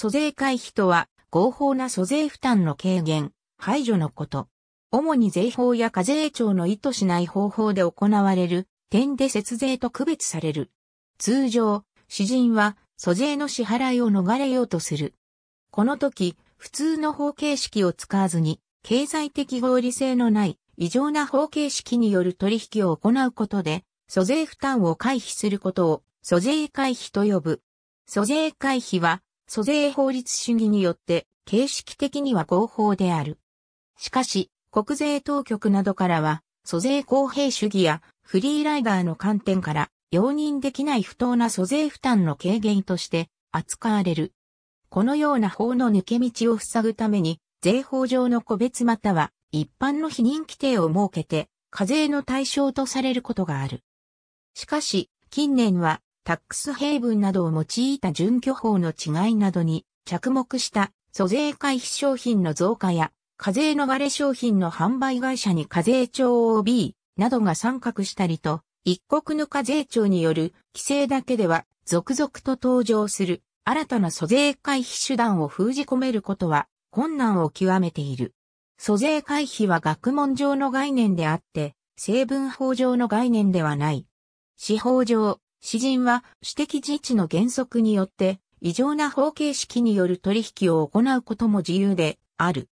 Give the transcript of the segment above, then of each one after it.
租税回避とは、合法な租税負担の軽減、排除のこと。主に税法や課税庁の意図しない方法で行われる点で節税と区別される。通常、詩人は租税の支払いを逃れようとする。この時、普通の方形式を使わずに、経済的合理性のない異常な方形式による取引を行うことで、租税負担を回避することを租税回避と呼ぶ。租税回避は租税法律主義によって形式的には合法である。しかし、国税当局などからは、租税公平主義やフリーライダーの観点から容認できない不当な租税負担の軽減として扱われる。このような法の抜け道を塞ぐために、税法上の個別または一般の否認規定を設けて、課税の対象とされることがある。しかし、近年はタックスヘイブンなどを用いた準拠法の違いなどに着目した租税回避商品の増加や課税逃れ商品の販売会社に課税庁 OB などが参画したりと、一国の課税庁による規制だけでは続々と登場する新たな租税回避手段を封じ込めることは困難を極めている。租税回避は学問上の概念であって、成分法上の概念ではない。司法上、詩人は私的自治の原則によって異常な方形式による取引を行うことも自由である。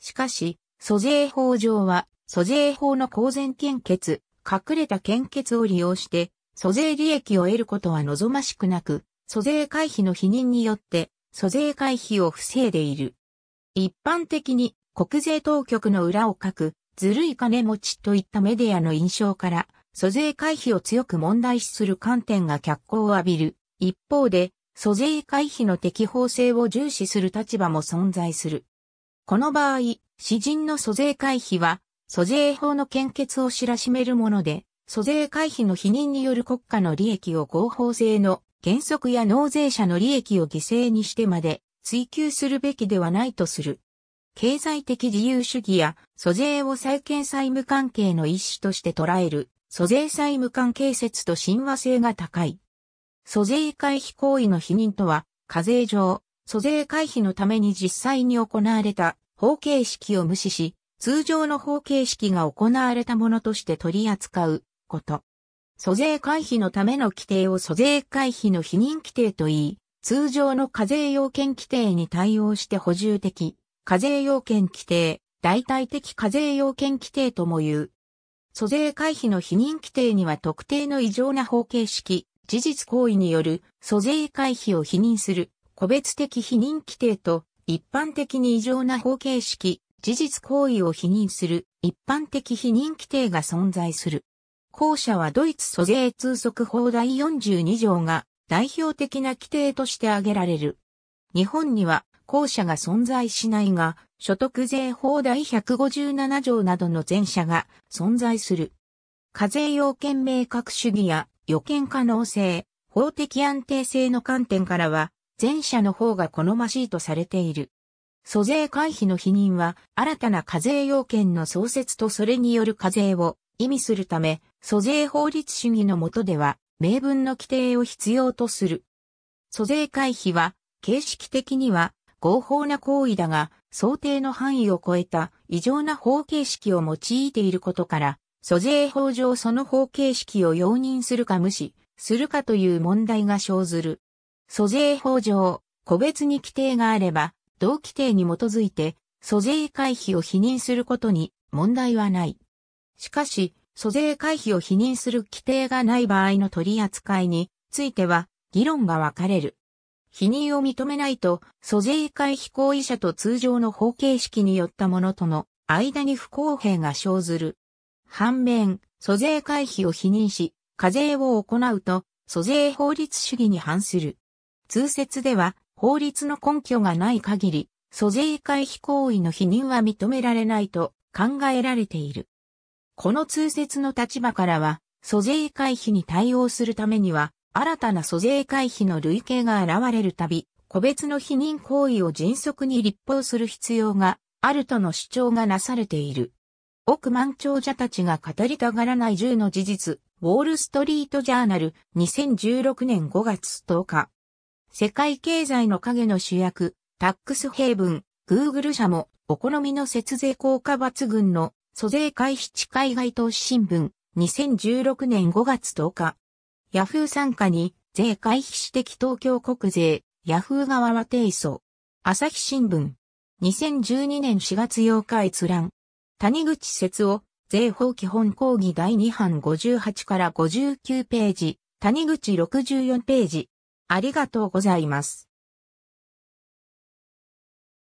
しかし、租税法上は、租税法の公然献血、隠れた献血を利用して、租税利益を得ることは望ましくなく、租税回避の否認によって、租税回避を防いでいる。一般的に国税当局の裏をかく、ずるい金持ちといったメディアの印象から、租税回避を強く問題視する観点が脚光を浴びる。一方で、租税回避の適法性を重視する立場も存在する。この場合、詩人の租税回避は、租税法の献血を知らしめるもので、租税回避の否認による国家の利益を合法性の原則や納税者の利益を犠牲にしてまで追求するべきではないとする。経済的自由主義や租税を債権債務関係の一種として捉える租税債務関係説と親和性が高い。租税回避行為の否認とは、課税上、租税回避のために実際に行われた法形式を無視し、通常の法形式が行われたものとして取り扱うこと。租税回避のための規定を租税回避の否認規定と言い、通常の課税要件規定に対応して補充的、課税要件規定、代替的課税要件規定とも言う。租税回避の否認規定には特定の異常な法形式、事実行為による租税回避を否認する個別的否認規定と一般的に異常な法形式、事実行為を否認する一般的否認規定が存在する。後者はドイツ租税通則法第42条が代表的な規定として挙げられる。日本には後者が存在しないが、所得税法第157条などの前者が存在する。課税要件明確主義や予見可能性、法的安定性の観点からは、前者の方が好ましいとされている。租税回避の否認は、新たな課税要件の創設とそれによる課税を意味するため、租税法律主義の下では、明文の規定を必要とする。租税回避は、形式的には、合法な行為だが、想定の範囲を超えた異常な法形式を用いていることから、租税法上その法形式を容認するか無視するかという問題が生ずる。租税法上、個別に規定があれば、同規定に基づいて、租税回避を否認することに問題はない。しかし、租税回避を否認する規定がない場合の取り扱いについては、議論が分かれる。否認を認めないと、租税回避行為者と通常の方形式によったものとの間に不公平が生ずる。反面、租税回避を否認し、課税を行うと、租税法律主義に反する。通説では、法律の根拠がない限り、租税回避行為の否認は認められないと考えられている。この通説の立場からは、租税回避に対応するためには、新たな租税回避の類型が現れるたび、個別の否認行為を迅速に立法する必要があるとの主張がなされている。億万長者たちが語りたがらない銃の事実、ウォールストリートジャーナル2016年5月10日。世界経済の影の主役、タックスヘイブン、グーグル社もお好みの節税効果抜群の租税回避地海外投資新聞2016年5月10日。ヤフー参加に税回避指摘東京国税、ヤフー側は提訴。朝日新聞。2012年4月8日閲覧。谷口節夫、税法基本講義第2版58から59ページ、谷口64ページ。ありがとうございます。